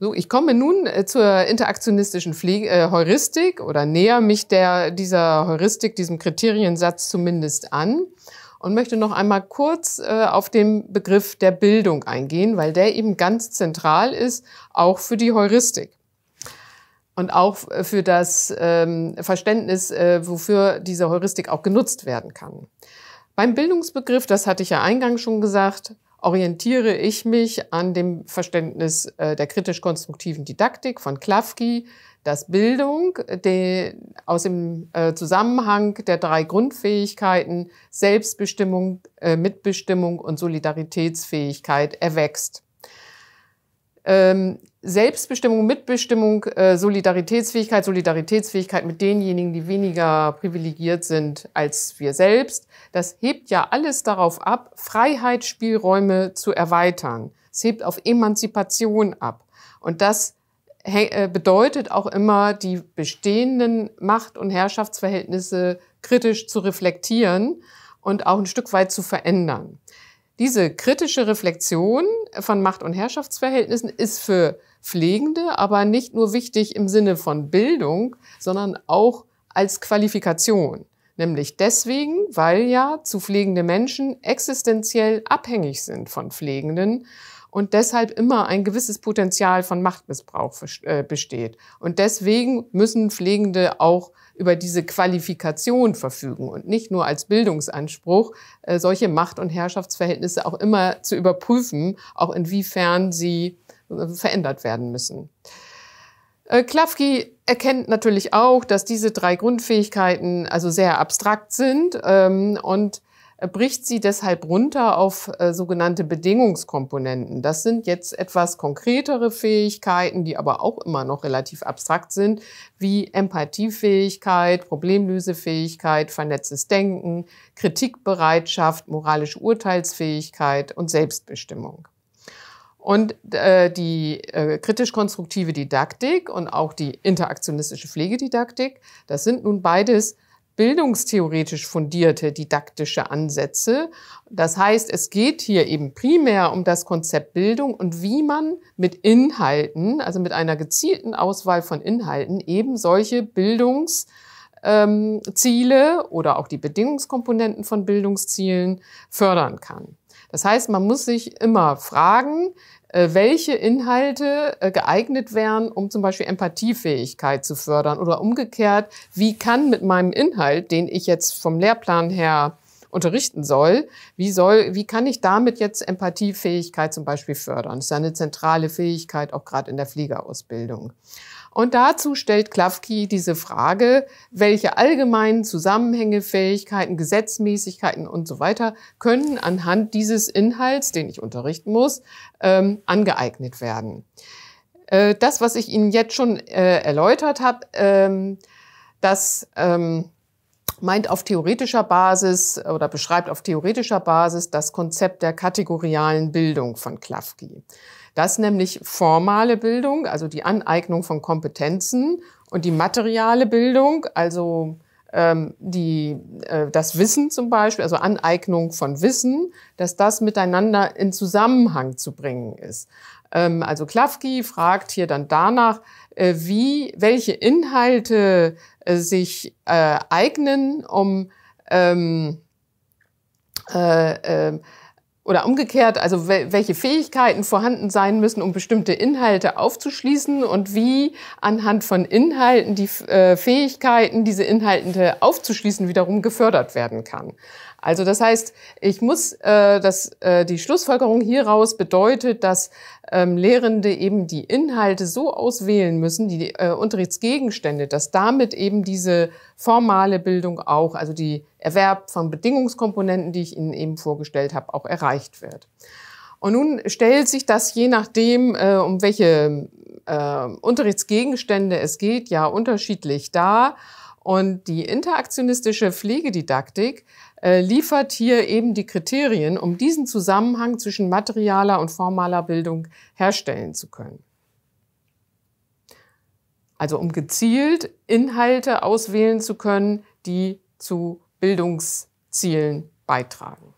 So, ich komme nun äh, zur interaktionistischen Pflege, äh, Heuristik oder näher mich der, dieser Heuristik, diesem Kriteriensatz zumindest an und möchte noch einmal kurz äh, auf den Begriff der Bildung eingehen, weil der eben ganz zentral ist, auch für die Heuristik und auch äh, für das ähm, Verständnis, äh, wofür diese Heuristik auch genutzt werden kann. Beim Bildungsbegriff, das hatte ich ja eingangs schon gesagt, orientiere ich mich an dem Verständnis äh, der kritisch-konstruktiven Didaktik von Klafki, dass Bildung aus dem äh, Zusammenhang der drei Grundfähigkeiten Selbstbestimmung, äh, Mitbestimmung und Solidaritätsfähigkeit erwächst ähm, Selbstbestimmung, Mitbestimmung, äh, Solidaritätsfähigkeit, Solidaritätsfähigkeit mit denjenigen, die weniger privilegiert sind als wir selbst. Das hebt ja alles darauf ab, Freiheitsspielräume zu erweitern. Es hebt auf Emanzipation ab. Und das äh, bedeutet auch immer, die bestehenden Macht- und Herrschaftsverhältnisse kritisch zu reflektieren und auch ein Stück weit zu verändern. Diese kritische Reflexion von Macht- und Herrschaftsverhältnissen ist für Pflegende aber nicht nur wichtig im Sinne von Bildung, sondern auch als Qualifikation. Nämlich deswegen, weil ja zu pflegende Menschen existenziell abhängig sind von Pflegenden und deshalb immer ein gewisses Potenzial von Machtmissbrauch äh, besteht. Und deswegen müssen Pflegende auch über diese Qualifikation verfügen und nicht nur als Bildungsanspruch, äh, solche Macht- und Herrschaftsverhältnisse auch immer zu überprüfen, auch inwiefern sie äh, verändert werden müssen. Klafki erkennt natürlich auch, dass diese drei Grundfähigkeiten also sehr abstrakt sind ähm, und äh, bricht sie deshalb runter auf äh, sogenannte Bedingungskomponenten. Das sind jetzt etwas konkretere Fähigkeiten, die aber auch immer noch relativ abstrakt sind, wie Empathiefähigkeit, Problemlösefähigkeit, vernetztes Denken, Kritikbereitschaft, moralische Urteilsfähigkeit und Selbstbestimmung. Und äh, die äh, kritisch-konstruktive Didaktik und auch die interaktionistische Pflegedidaktik, das sind nun beides bildungstheoretisch fundierte didaktische Ansätze. Das heißt, es geht hier eben primär um das Konzept Bildung und wie man mit Inhalten, also mit einer gezielten Auswahl von Inhalten, eben solche Bildungsziele ähm, oder auch die Bedingungskomponenten von Bildungszielen fördern kann. Das heißt, man muss sich immer fragen, äh, welche Inhalte äh, geeignet wären, um zum Beispiel Empathiefähigkeit zu fördern oder umgekehrt, wie kann mit meinem Inhalt, den ich jetzt vom Lehrplan her unterrichten soll, wie soll, wie kann ich damit jetzt Empathiefähigkeit zum Beispiel fördern? Das ist ja eine zentrale Fähigkeit, auch gerade in der Fliegerausbildung. Und dazu stellt Klafki diese Frage, welche allgemeinen Zusammenhänge, Fähigkeiten, Gesetzmäßigkeiten und so weiter können anhand dieses Inhalts, den ich unterrichten muss, ähm, angeeignet werden. Äh, das, was ich Ihnen jetzt schon äh, erläutert habe, ähm, das ähm, meint auf theoretischer Basis oder beschreibt auf theoretischer Basis das Konzept der kategorialen Bildung von Klafki. Das nämlich formale Bildung, also die Aneignung von Kompetenzen und die materiale Bildung, also ähm, die, äh, das Wissen zum Beispiel, also Aneignung von Wissen, dass das miteinander in Zusammenhang zu bringen ist. Ähm, also Klafki fragt hier dann danach, äh, wie, welche Inhalte äh, sich äh, eignen, um ähm, äh, äh, oder umgekehrt, also welche Fähigkeiten vorhanden sein müssen, um bestimmte Inhalte aufzuschließen und wie anhand von Inhalten die äh, Fähigkeiten, diese Inhalte aufzuschließen, wiederum gefördert werden kann. Also das heißt, ich muss, äh, dass äh, die Schlussfolgerung hieraus bedeutet, dass ähm, Lehrende eben die Inhalte so auswählen müssen, die äh, Unterrichtsgegenstände, dass damit eben diese formale Bildung auch, also die Erwerb von Bedingungskomponenten, die ich Ihnen eben vorgestellt habe, auch erreicht wird. Und nun stellt sich das je nachdem, äh, um welche äh, Unterrichtsgegenstände es geht, ja unterschiedlich dar. Und die interaktionistische Pflegedidaktik äh, liefert hier eben die Kriterien, um diesen Zusammenhang zwischen materialer und formaler Bildung herstellen zu können. Also um gezielt Inhalte auswählen zu können, die zu Bildungszielen beitragen.